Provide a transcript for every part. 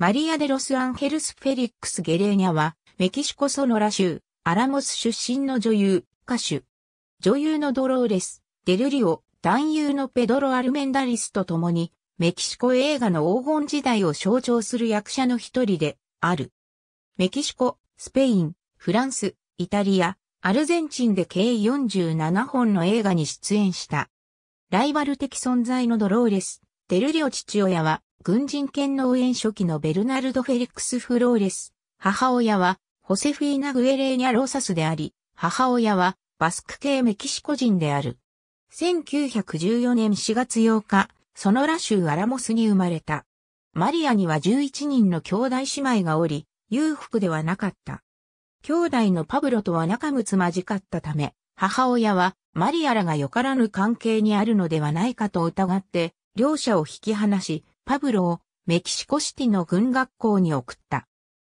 マリア・デ・ロス・アンヘルス・フェリックス・ゲレーニャは、メキシコ・ソノラ州、アラモス出身の女優、歌手。女優のドローレス、デルリオ、男優のペドロ・アルメンダリスと共に、メキシコ映画の黄金時代を象徴する役者の一人で、ある。メキシコ、スペイン、フランス、イタリア、アルゼンチンで計47本の映画に出演した。ライバル的存在のドローレス、デルリオ父親は、軍人権応援初期のベルナルド・フェリックス・フローレス。母親は、ホセフィーナ・グエレーニャ・ローサスであり、母親は、バスク系メキシコ人である。1914年4月8日、ソノラ州アラモスに生まれた。マリアには11人の兄弟姉妹がおり、裕福ではなかった。兄弟のパブロとは仲睦まじかったため、母親はマリアらがよからぬ関係にあるのではないかと疑って、両者を引き離し、パブロをメキシコシティの軍学校に送った。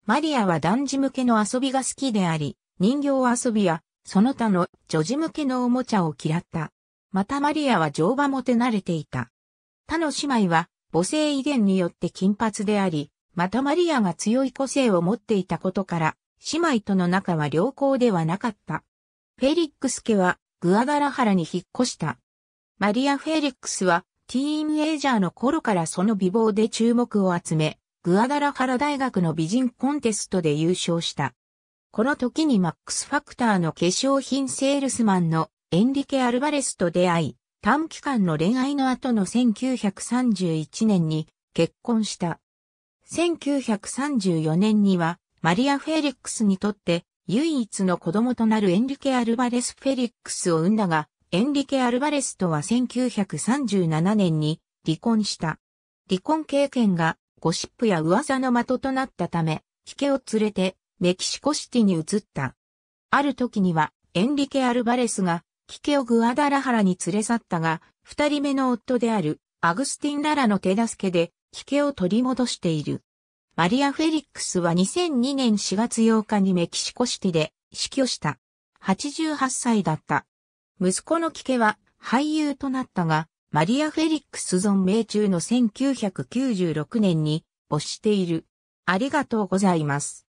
マリアは男児向けの遊びが好きであり、人形遊びやその他の女児向けのおもちゃを嫌った。またマリアは乗馬も手慣れていた。他の姉妹は母性遺伝によって金髪であり、またマリアが強い個性を持っていたことから、姉妹との仲は良好ではなかった。フェリックス家はグアガラハラに引っ越した。マリア・フェリックスはティーンエイジャーの頃からその美貌で注目を集め、グアダラハラ大学の美人コンテストで優勝した。この時にマックスファクターの化粧品セールスマンのエンリケ・アルバレスと出会い、短期間の恋愛の後の1931年に結婚した。1934年にはマリア・フェリックスにとって唯一の子供となるエンリケ・アルバレス・フェリックスを産んだが、エンリケ・アルバレスとは1937年に離婚した。離婚経験がゴシップや噂の的となったため、ヒケを連れてメキシコシティに移った。ある時にはエンリケ・アルバレスがキケをグアダラハラに連れ去ったが、二人目の夫であるアグスティン・ララの手助けでキケを取り戻している。マリア・フェリックスは2002年4月8日にメキシコシティで死去した。88歳だった。息子のキケは俳優となったが、マリア・フェリックス存命中の1996年に没している。ありがとうございます。